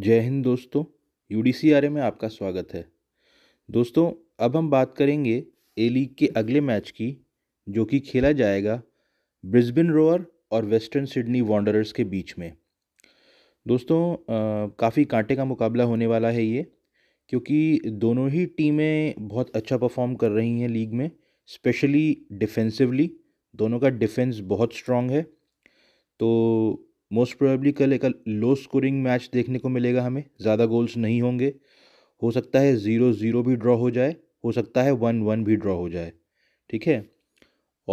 जय हिंद दोस्तों U D में आपका स्वागत है दोस्तों अब हम बात करेंगे ए लीग के अगले मैच की जो कि खेला जाएगा ब्रिस्बिन रोअर और वेस्टर्न सिडनी वॉन्डरर्स के बीच में दोस्तों काफ़ी कांटे का मुकाबला होने वाला है ये क्योंकि दोनों ही टीमें बहुत अच्छा परफॉर्म कर रही हैं लीग में स्पेशली डिफेंसिवली दोनों का डिफेंस बहुत स्ट्रांग है तो मोस्ट प्रोबेबली कल एक लो स्कोरिंग मैच देखने को मिलेगा हमें ज़्यादा गोल्स नहीं होंगे हो सकता है ज़ीरो ज़ीरो भी ड्रॉ हो जाए हो सकता है वन वन भी ड्रॉ हो जाए ठीक है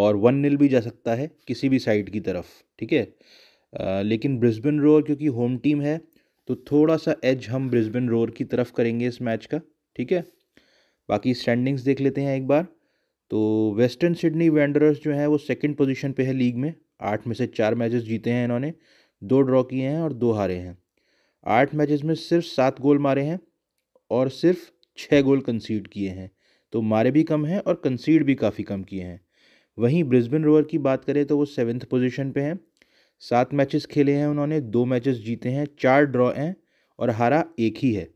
और वन निल भी जा सकता है किसी भी साइड की तरफ ठीक है लेकिन ब्रिस्बेन रोर क्योंकि होम टीम है तो थोड़ा सा एज हम ब्रिस्बेन रोर की तरफ करेंगे इस मैच का ठीक है बाकी स्टैंडिंग्स देख लेते हैं एक बार तो वेस्टर्न सिडनी वेंडरर्स जो हैं वो सेकंड पोजीशन पे है लीग में आठ में से चार मैचेस जीते हैं इन्होंने दो ड्रॉ किए हैं और दो हारे हैं आठ मैचेस में सिर्फ सात गोल मारे हैं और सिर्फ छः गोल कंसीड किए हैं तो मारे भी कम हैं और कंसीड भी काफ़ी कम किए हैं वहीं ब्रिस्बेन रोवर की बात करें तो वो सेवन्थ पोजीशन पे हैं सात मैचेस खेले हैं उन्होंने दो मैचेस जीते हैं चार ड्रॉ हैं और हारा एक ही है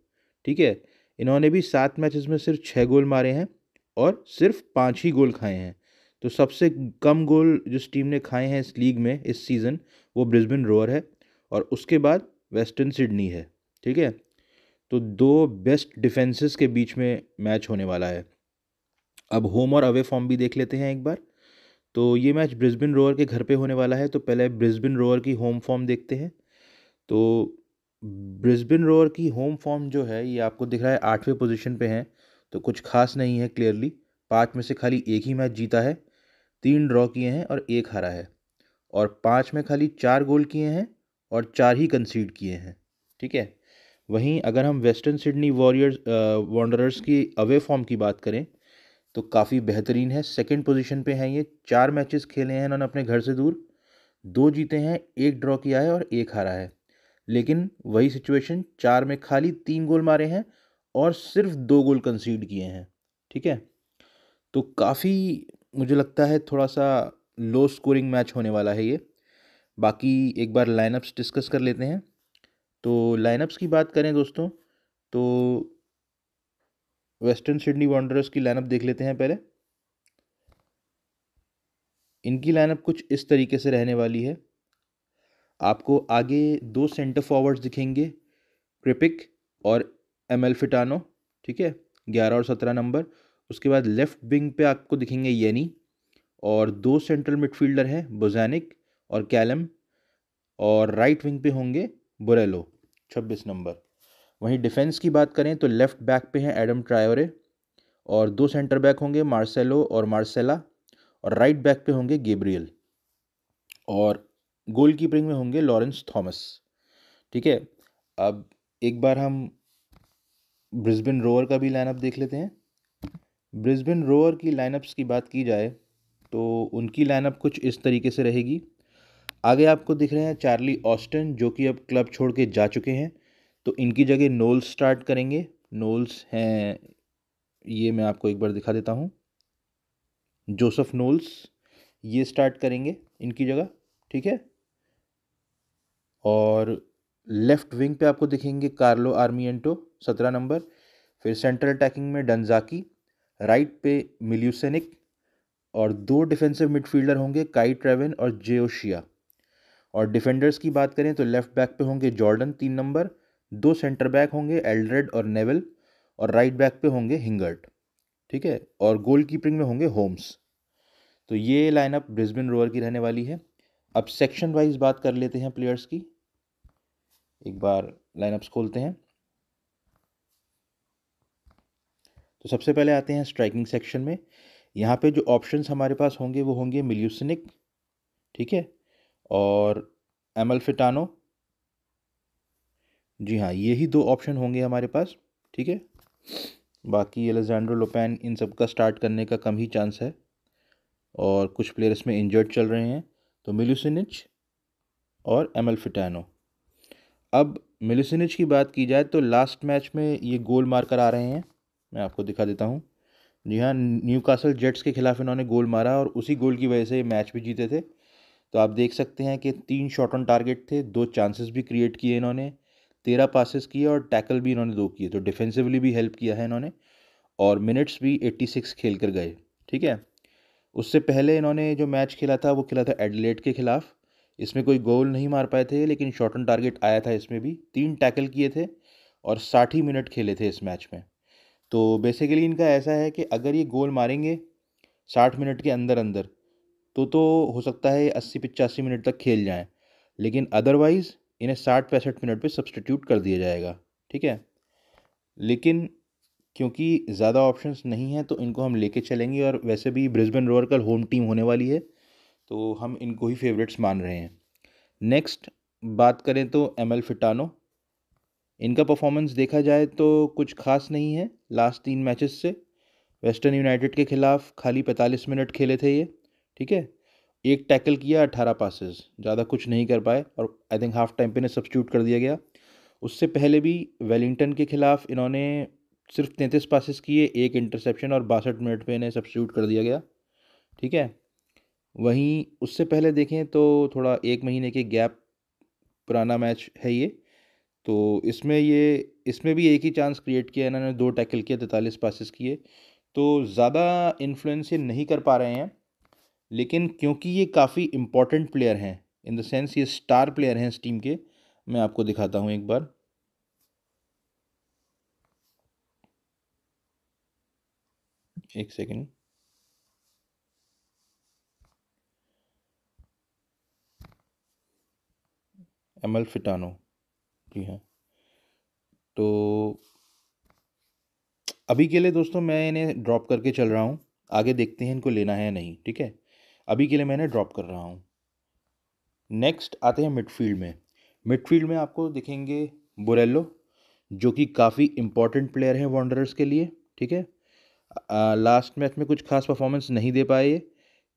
ठीक है इन्होंने भी सात मैचेस में सिर्फ छः गोल मारे हैं और सिर्फ पाँच ही गोल खाए हैं तो सबसे कम गोल जिस टीम ने खाए हैं इस लीग में इस सीज़न वो ब्रिस्बेन रोअर है और उसके बाद वेस्टर्न सिडनी है ठीक है तो दो बेस्ट डिफेंसेस के बीच में मैच होने वाला है अब होम और अवे फॉर्म भी देख लेते हैं एक बार तो ये मैच ब्रिस्बिन रोअर के घर पे होने वाला है तो पहले ब्रिस्बिन रोअर की होम फॉर्म देखते हैं तो ब्रिस्बिन रोअर की होम फॉर्म जो है ये आपको दिख रहा है आठवें पोजीशन पे हैं तो कुछ खास नहीं है क्लियरली पाँच में से खाली एक ही मैच जीता है तीन ड्रॉ किए हैं और एक हारा है और पाँच में खाली चार गोल किए हैं और चार ही कंसीड किए हैं ठीक है वहीं अगर हम वेस्टर्न सिडनी वॉरियर्स वॉन्डरर्स की अवे फॉर्म की बात करें तो काफ़ी बेहतरीन है सेकेंड पोजीशन पे हैं ये चार मैचेस खेले हैं इन्होंने अपने घर से दूर दो जीते हैं एक ड्रॉ किया है और एक हारा है लेकिन वही सिचुएशन चार में खाली तीन गोल मारे हैं और सिर्फ दो गोल कंसीड किए हैं ठीक है तो काफ़ी मुझे लगता है थोड़ा सा लो स्कोरिंग मैच होने वाला है ये बाकी एक बार लाइनअप्स डिस्कस कर लेते हैं तो लाइनअप्स की बात करें दोस्तों तो वेस्टर्न सिडनी वॉन्डरर्स की लाइनअप देख लेते हैं पहले इनकी लाइनअप कुछ इस तरीके से रहने वाली है आपको आगे दो सेंटर फॉरवर्ड्स दिखेंगे क्रिपिक और एम एल फिटानो ठीक है ग्यारह और सत्रह नंबर उसके बाद लेफ़्ट विंग पे आपको दिखेंगे येनी और दो सेंट्रल मिडफील्डर हैं बोजैनिक और कैलम और राइट विंग पे होंगे बोरेलो छब्बीस नंबर वहीं डिफेंस की बात करें तो लेफ़्ट बैक पे हैं एडम ट्रायोरे और दो सेंटर बैक होंगे मार्सेलो और मार्सेला और राइट बैक पे होंगे गेब्रियल और गोल कीपरिंग में होंगे लॉरेंस थॉमस ठीक है अब एक बार हम ब्रिस्बेन रोअर का भी लाइनअप देख लेते हैं ब्रिस्बेन रोअर की लाइनअप्स की बात की जाए तो उनकी लाइनअप कुछ इस तरीके से रहेगी आगे आपको दिख रहे हैं चार्ली ऑस्टन जो कि अब क्लब छोड़ के जा चुके हैं तो इनकी जगह नोल्स स्टार्ट करेंगे नोल्स हैं ये मैं आपको एक बार दिखा देता हूँ जोसफ नोल्स ये स्टार्ट करेंगे इनकी जगह ठीक है और लेफ्ट विंग पे आपको दिखेंगे कार्लो आर्मियंटो सत्रह नंबर फिर सेंट्रल अटैकिंग में डनजाकी राइट पे मिल्यूसेनिक और दो डिफेंसिव मिडफील्डर होंगे काई ट्रेवन और जेओशिया और डिफेंडर्स की बात करें तो लेफ्ट बैक पे होंगे जॉर्डन तीन नंबर दो सेंटर बैक होंगे एल्ड्रेड और नेवल और राइट बैक पे होंगे हिंगर्ट ठीक है और गोल कीपिंग में होंगे होम्स तो ये लाइनअप ब्रिस्बिन रोअर की रहने वाली है अब सेक्शन वाइज बात कर लेते हैं प्लेयर्स की एक बार लाइनअप्स खोलते हैं तो सबसे पहले आते हैं स्ट्राइकिंग सेक्शन में यहाँ पे जो ऑप्शंस हमारे पास होंगे वो होंगे मिल्यूसिनिक ठीक है और एमल्फिटानो जी हाँ यही दो ऑप्शन होंगे हमारे पास ठीक है बाकी एलेक्ज़ेंड्रो लोपैन इन सब का स्टार्ट करने का कम ही चांस है और कुछ प्लेयर इसमें इंजर्ड चल रहे हैं तो मिल्यूसिनिच और एमल्फिटानो अब मिल्यूसिनिच की बात की जाए तो लास्ट मैच में ये गोल मार कर आ रहे हैं मैं आपको दिखा देता हूँ जी हाँ न्यू कासल जेट्स के खिलाफ इन्होंने गोल मारा और उसी गोल की वजह से ये मैच भी जीते थे तो आप देख सकते हैं कि तीन शॉट ऑन टारगेट थे दो चांसेस भी क्रिएट किए इन्होंने तेरह पासिस किए और टैकल भी इन्होंने दो किए तो डिफेंसिवली भी हेल्प किया है इन्होंने और मिनट्स भी एट्टी सिक्स खेल कर गए ठीक है उससे पहले इन्होंने जो मैच खेला था वो खेला था एडलेट के खिलाफ इसमें कोई गोल नहीं मार पाए थे लेकिन शॉर्ट ऑन टारगेट आया था इसमें भी तीन टैकल किए थे और साठ ही मिनट खेले थे इस मैच में तो बेसिकली इनका ऐसा है कि अगर ये गोल मारेंगे साठ मिनट के अंदर अंदर तो तो हो सकता है अस्सी पचासी मिनट तक खेल जाएँ लेकिन अदरवाइज़ इन्हें साठ पैंसठ मिनट पे सब्सटीट्यूट कर दिया जाएगा ठीक है लेकिन क्योंकि ज़्यादा ऑप्शंस नहीं हैं तो इनको हम लेके चलेंगे और वैसे भी ब्रिस्बेन रोअर कल होम टीम होने वाली है तो हम इनको ही फेवरेट्स मान रहे हैं नेक्स्ट बात करें तो एम एल फिटानो इनका परफॉर्मेंस देखा जाए तो कुछ खास नहीं है लास्ट तीन मैचेस से वेस्टर्न यूनाइटेड के खिलाफ खाली पैंतालीस मिनट खेले थे ये ठीक है एक टैकल किया अट्ठारह पासेस ज़्यादा कुछ नहीं कर पाए और आई थिंक हाफ टाइम पे इन्हें सब्सिट्यूट कर दिया गया उससे पहले भी वेलिंगटन के खिलाफ इन्होंने सिर्फ तैंतीस पासिस किए एक इंटरसेप्शन और बासठ मिनट पे इन्हें सब्सिट्यूट कर दिया गया ठीक है वहीं उससे पहले देखें तो थोड़ा एक महीने के गैप पुराना मैच है ये तो इसमें ये इसमें भी एक ही चांस क्रिएट किया इन्होंने दो टैकल किए तैंतालीस पासिस किए तो ज़्यादा इन्फ्लुएंस ये नहीं कर पा रहे हैं लेकिन क्योंकि ये काफ़ी इम्पोर्टेंट प्लेयर हैं इन द सेंस ये स्टार प्लेयर हैं इस टीम के मैं आपको दिखाता हूँ एक बार एक सेकेंड एम एल फिटानो जी हाँ तो अभी के लिए दोस्तों मैं इन्हें ड्रॉप करके चल रहा हूँ आगे देखते हैं इनको लेना है या नहीं ठीक है अभी के लिए मैंने ड्रॉप कर रहा हूँ नेक्स्ट आते हैं मिडफील्ड में मिडफील्ड में आपको दिखेंगे बोरेलो जो कि काफ़ी इम्पोर्टेंट प्लेयर हैं वॉन्डरर्स के लिए ठीक है लास्ट मैच में कुछ खास परफॉर्मेंस नहीं दे पाए ये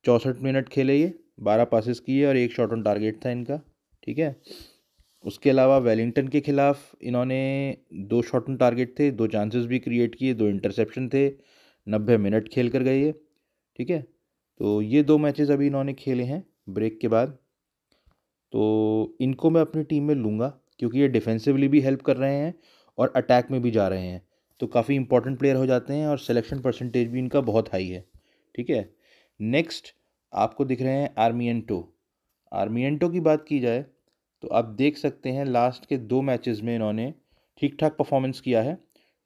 चौंसठ मिनट खेले ये बारह पासिस किए और एक शॉट ऑन टारगेट था इनका ठीक है उसके अलावा वेलिंगटन के खिलाफ इन्होंने दो शॉट ऑन टारगेट थे दो चांसेस भी क्रिएट किए दो इंटरसेप्शन थे नब्बे मिनट खेल कर गए ये ठीक है तो ये दो मैचेस अभी इन्होंने खेले हैं ब्रेक के बाद तो इनको मैं अपनी टीम में लूँगा क्योंकि ये डिफेंसिवली भी हेल्प कर रहे हैं और अटैक में भी जा रहे हैं तो काफ़ी इंपॉर्टेंट प्लेयर हो जाते हैं और सिलेक्शन परसेंटेज भी इनका बहुत हाई है ठीक है नेक्स्ट आपको दिख रहे हैं आर्मी एंटो की बात की जाए तो आप देख सकते हैं लास्ट के दो मैचेस में इन्होंने ठीक ठाक परफॉर्मेंस किया है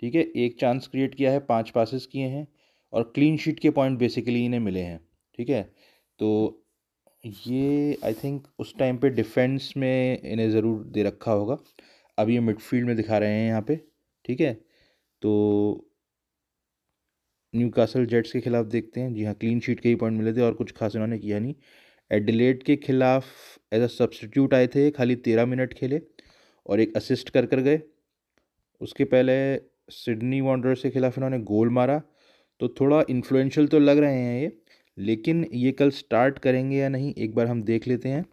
ठीक है एक चांस क्रिएट किया है पांच पासिस किए हैं और क्लीन शीट के पॉइंट बेसिकली इन्हें मिले हैं ठीक है तो ये आई थिंक उस टाइम पे डिफेंस में इन्हें ज़रूर दे रखा होगा अब ये मिडफील्ड में दिखा रहे हैं यहाँ पे ठीक है तो न्यू कासल जेट्स के खिलाफ देखते हैं जी हाँ क्लीन शीट के ही पॉइंट मिले थे और कुछ खास इन्होंने किया नहीं एडिलेड के खिलाफ एज अ सब्सटीट्यूट आए थे खाली तेरह मिनट खेले और एक असिस्ट कर कर गए उसके पहले सिडनी वॉन्डर्स के खिलाफ इन्होंने गोल मारा तो थोड़ा इन्फ्लुएंशियल तो लग रहे हैं ये लेकिन ये कल स्टार्ट करेंगे या नहीं एक बार हम देख लेते हैं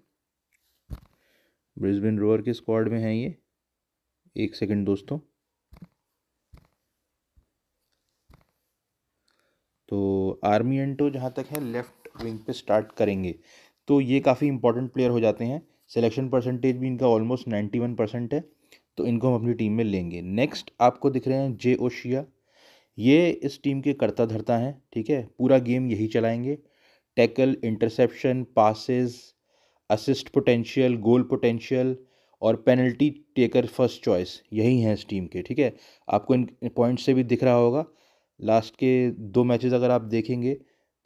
ब्रिस्बेन रोअर के स्क्वाड में हैं ये एक सेकंड दोस्तों तो आर्मी एंटो जहाँ तक है लेफ्ट विंग पे स्टार्ट करेंगे तो ये काफ़ी इंपॉर्टेंट प्लेयर हो जाते हैं सिलेक्शन परसेंटेज भी इनका ऑलमोस्ट नाइन्टी वन परसेंट है तो इनको हम अपनी टीम में लेंगे नेक्स्ट आपको दिख रहे हैं जे ओशिया ये इस टीम के करता धरता हैं ठीक है पूरा गेम यही चलाएंगे tackle interception passes assist potential goal potential और पेनल्टी टेकर फर्स्ट चॉइस यही हैं इस टीम के ठीक है आपको इन पॉइंट से भी दिख रहा होगा लास्ट के दो मैचेस अगर आप देखेंगे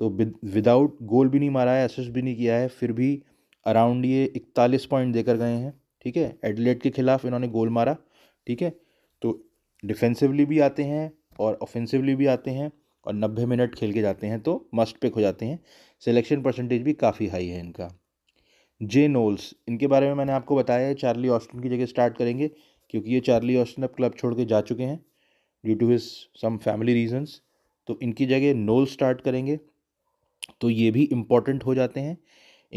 तो विदाउट गोल भी नहीं मारा है एसिस्ट भी नहीं किया है फिर भी अराउंड ये इकतालीस पॉइंट देकर गए हैं ठीक है एडलेट के खिलाफ इन्होंने गोल मारा ठीक है तो डिफेंसिवली भी आते हैं और ऑफेंसिवली भी आते हैं और नब्बे मिनट खेल के जाते हैं तो मस्ट पिक हो जाते हैं सिलेक्शन परसेंटेज भी काफ़ी हाई है इनका जे नोल्स इनके बारे में मैंने आपको बताया है चार्ली ऑस्टन की जगह स्टार्ट करेंगे क्योंकि ये चार्ली ऑस्टन अब क्लब छोड़ के जा चुके हैं due to his some family reasons तो इनकी जगह नोल्स स्टार्ट करेंगे तो ये भी इम्पोर्टेंट हो जाते हैं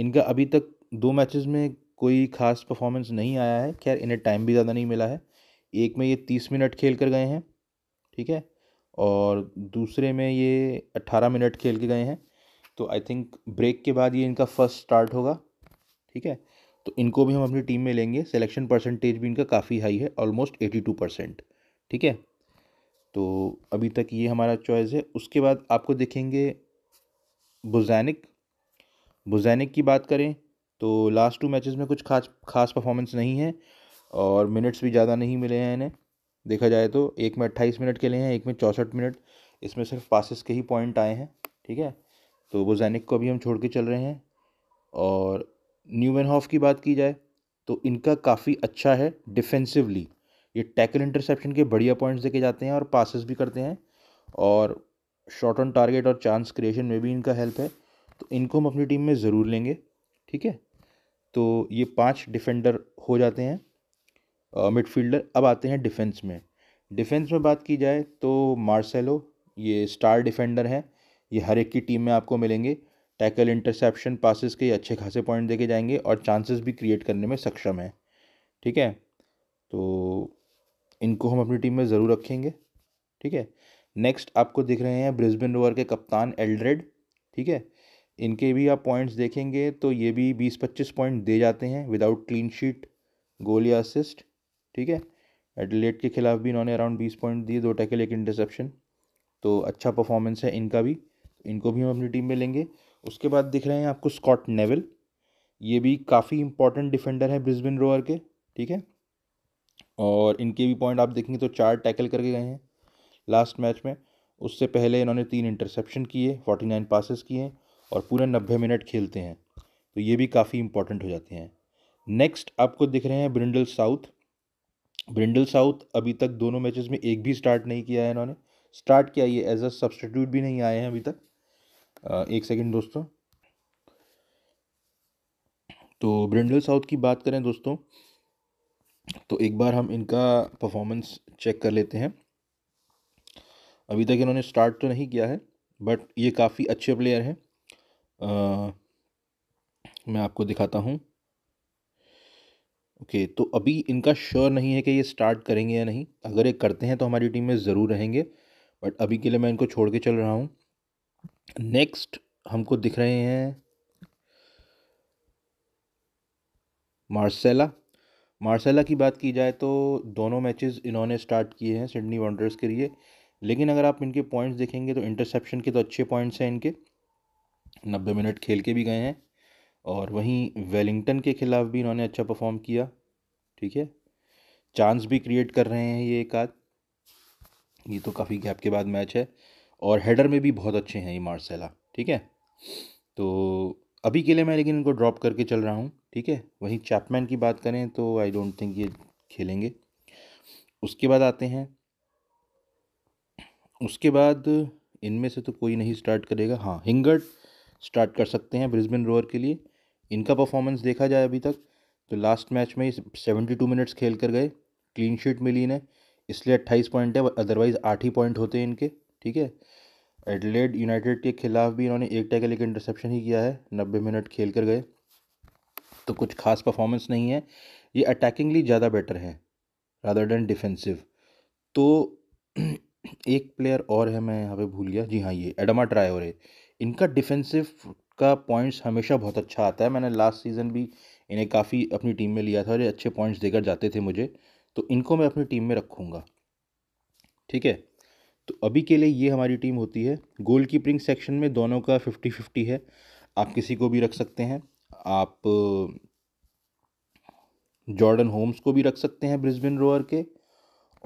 इनका अभी तक दो मैचेस में कोई ख़ास परफॉर्मेंस नहीं आया है खैर इन्हें टाइम भी ज़्यादा नहीं मिला है एक में ये तीस मिनट खेल कर गए हैं ठीक है और दूसरे में ये अट्ठारह मिनट खेल के गए हैं तो आई थिंक ब्रेक के बाद ये इनका फर्स्ट स्टार्ट होगा ठीक है तो इनको भी हम अपनी टीम में लेंगे सिलेक्शन परसेंटेज भी इनका काफ़ी हाई है ऑलमोस्ट एटी टू परसेंट ठीक है तो अभी तक ये हमारा चॉइस है उसके बाद आपको देखेंगे बुज़ैनिक बुज़ैनिक की बात करें तो लास्ट टू मैचेस में कुछ खास खास परफॉर्मेंस नहीं है और मिनट्स भी ज़्यादा नहीं मिले हैं इन्हें देखा जाए तो एक में अट्ठाईस मिनट खेले हैं एक में चौंसठ मिनट इसमें सिर्फ पासिस के ही पॉइंट आए हैं ठीक है तो बुज़ैनिक को भी हम छोड़ के चल रहे हैं और न्यूमन हॉफ की बात की जाए तो इनका काफ़ी अच्छा है डिफेंसिवली ये टैकल इंटरसेप्शन के बढ़िया पॉइंट्स देके जाते हैं और पासिस भी करते हैं और शॉर्ट ऑन टारगेट और चांस क्रिएशन में भी इनका हेल्प है तो इनको हम अपनी टीम में ज़रूर लेंगे ठीक है तो ये पांच डिफेंडर हो जाते हैं मिडफील्डर अब आते हैं डिफेंस में डिफेंस में बात की जाए तो मार्सेलो ये स्टार डिफेंडर हैं ये हर एक की टीम में आपको मिलेंगे टैकल इंटरसेप्शन पासिस के अच्छे खासे पॉइंट देके जाएंगे और चांसेस भी क्रिएट करने में सक्षम है ठीक है तो इनको हम अपनी टीम में ज़रूर रखेंगे ठीक है नेक्स्ट आपको दिख रहे हैं ब्रिस्बेन रोवर के कप्तान एल्ड्रेड ठीक है इनके भी आप पॉइंट्स देखेंगे तो ये भी बीस पच्चीस पॉइंट दे जाते हैं विदाउट क्लीन शीट गोल या असिस्ट ठीक है एडलेट के खिलाफ भी इन्होंने अराउंड बीस पॉइंट दिए दो टैकल एक इंटरसेप्शन तो अच्छा परफॉर्मेंस है इनका भी इनको भी हम अपनी टीम में लेंगे उसके बाद दिख रहे हैं आपको स्कॉट नेवल ये भी काफ़ी इंपॉर्टेंट डिफेंडर है ब्रिस्बिन रोअर के ठीक है और इनके भी पॉइंट आप देखेंगे तो चार टैकल करके गए हैं लास्ट मैच में उससे पहले इन्होंने तीन इंटरसेप्शन किए फोर्टी नाइन पासिस किए और पूरे नब्बे मिनट खेलते हैं तो ये भी काफ़ी इंपॉर्टेंट हो जाते हैं नेक्स्ट आपको दिख रहे हैं ब्रिंडल साउथ ब्रिंडल साउथ अभी तक दोनों मैचेस में एक भी स्टार्ट नहीं किया है इन्होंने स्टार्ट किया ये एज अ सब्सटीट्यूट भी नहीं आए हैं अभी तक एक सेकंड दोस्तों तो ब्रिंडल साउथ की बात करें दोस्तों तो एक बार हम इनका परफॉर्मेंस चेक कर लेते हैं अभी तक इन्होंने स्टार्ट तो नहीं किया है बट ये काफ़ी अच्छे प्लेयर हैं मैं आपको दिखाता हूँ ओके तो अभी इनका श्योर नहीं है कि ये स्टार्ट करेंगे या नहीं अगर ये करते हैं तो हमारी टीम में ज़रूर रहेंगे बट अभी के लिए मैं इनको छोड़ के चल रहा हूँ नेक्स्ट हमको दिख रहे हैं मार्सेला मार्सेला की बात की जाए तो दोनों मैचेस इन्होंने स्टार्ट किए हैं सिडनी वॉन्डर्स के लिए लेकिन अगर आप इनके पॉइंट्स देखेंगे तो इंटरसेप्शन के तो अच्छे पॉइंट्स हैं इनके नब्बे मिनट खेल के भी गए हैं और वहीं वेलिंगटन के ख़िलाफ़ भी इन्होंने अच्छा परफॉर्म किया ठीक है चांस भी क्रिएट कर रहे हैं ये एक आध ये तो काफ़ी गैप के बाद मैच है और हेडर में भी बहुत अच्छे हैं ये मार्सेला ठीक है तो अभी के लिए मैं लेकिन इनको ड्रॉप करके चल रहा हूँ ठीक है वहीं चैपमैन की बात करें तो आई डोंट थिंक ये खेलेंगे उसके बाद आते हैं उसके बाद इनमें से तो कोई नहीं स्टार्ट करेगा हाँ हिंगर्ट स्टार्ट कर सकते हैं ब्रिस्बेन रोअर के लिए इनका परफॉर्मेंस देखा जाए अभी तक तो लास्ट मैच में सेवेंटी टू मिनट्स खेल कर गए क्लीन शीट मिली इन्हें इसलिए अट्ठाईस पॉइंट है अदरवाइज़ आठ ही पॉइंट होते हैं इनके ठीक है एडलेड यूनाइटेड के खिलाफ भी इन्होंने एक टैकल एक इंटरसेप्शन ही किया है नब्बे मिनट खेल कर गए तो कुछ खास परफॉर्मेंस नहीं है ये अटैकिंगली ज़्यादा बेटर है रादर देन डिफेंसिव तो एक प्लेयर और है मैं यहाँ पे भूल गया जी हाँ ये एडमा ट्रायोरे इनका डिफेंसिव का पॉइंट्स हमेशा बहुत अच्छा आता है मैंने लास्ट सीज़न भी इन्हें काफ़ी अपनी टीम में लिया था और ये अच्छे पॉइंट्स देकर जाते थे मुझे तो इनको मैं अपनी टीम में रखूँगा ठीक है तो अभी के लिए ये हमारी टीम होती है गोल कीपिंग सेक्शन में दोनों का फिफ्टी फिफ्टी है आप किसी को भी रख सकते हैं आप जॉर्डन होम्स को भी रख सकते हैं ब्रिस्बेन रोअर के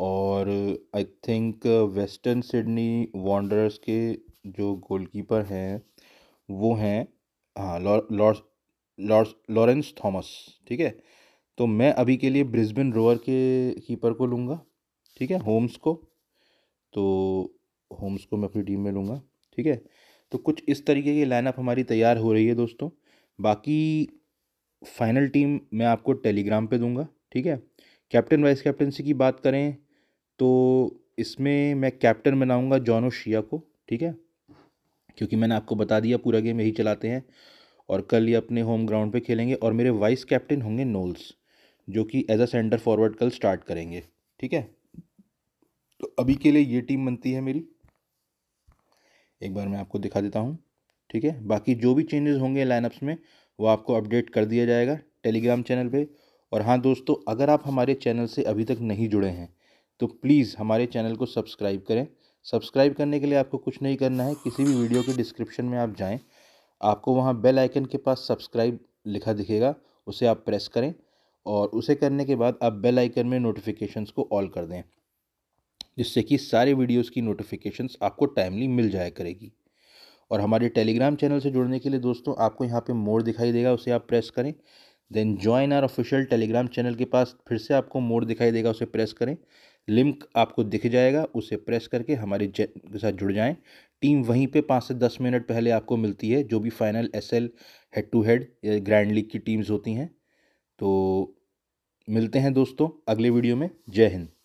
और I think Western Sydney Wanderers के जो गोलकीपर हैं वो हैं हाँ लॉर्स लॉर्स लॉरेंस थॉमस ठीक है तो मैं अभी के लिए ब्रिस्बेन रोअर के कीपर को लूँगा ठीक है होम्स को तो होम्स को मैं अपनी टीम में लूँगा ठीक है तो कुछ इस तरीके की लाइनअप हमारी तैयार हो रही है दोस्तों बाकी फाइनल टीम मैं आपको टेलीग्राम पे दूंगा ठीक है कैप्टन वाइस कैप्टनसी की बात करें तो इसमें मैं कैप्टन बनाऊँगा जॉन शिया को ठीक है क्योंकि मैंने आपको बता दिया पूरा गेम यही चलाते हैं और कल ये अपने होम ग्राउंड पे खेलेंगे और मेरे वाइस कैप्टन होंगे नोल्स जो कि एज अ सेंटर फॉरवर्ड कल स्टार्ट करेंगे ठीक है तो अभी के लिए ये टीम बनती है मेरी एक बार मैं आपको दिखा देता हूँ ठीक है बाकी जो भी चेंजेस होंगे लाइनअप्स में वो आपको अपडेट कर दिया जाएगा टेलीग्राम चैनल पे और हाँ दोस्तों अगर आप हमारे चैनल से अभी तक नहीं जुड़े हैं तो प्लीज़ हमारे चैनल को सब्सक्राइब करें सब्सक्राइब करने के लिए आपको कुछ नहीं करना है किसी भी वीडियो के डिस्क्रिप्शन में आप जाएं आपको वहाँ बेल आइकन के पास सब्सक्राइब लिखा दिखेगा उसे आप प्रेस करें और उसे करने के बाद आप बेल आइकन में नोटिफिकेशंस को ऑल कर दें जिससे कि सारे वीडियोस की नोटिफिकेशंस आपको टाइमली मिल जाया करेगी और हमारे टेलीग्राम चैनल से जुड़ने के लिए दोस्तों आपको यहाँ पर मोड़ दिखाई देगा उसे आप प्रेस करें then join our official Telegram channel के पास फिर से आपको मोड़ दिखाई देगा उसे प्रेस करें लिंक आपको दिख जाएगा उसे प्रेस करके हमारे के साथ जुड़ जाएं टीम वहीं पे पाँच से दस मिनट पहले आपको मिलती है जो भी final S L head to head या ग्रैंड लीग की टीम्स होती हैं तो मिलते हैं दोस्तों अगले वीडियो में जय हिंद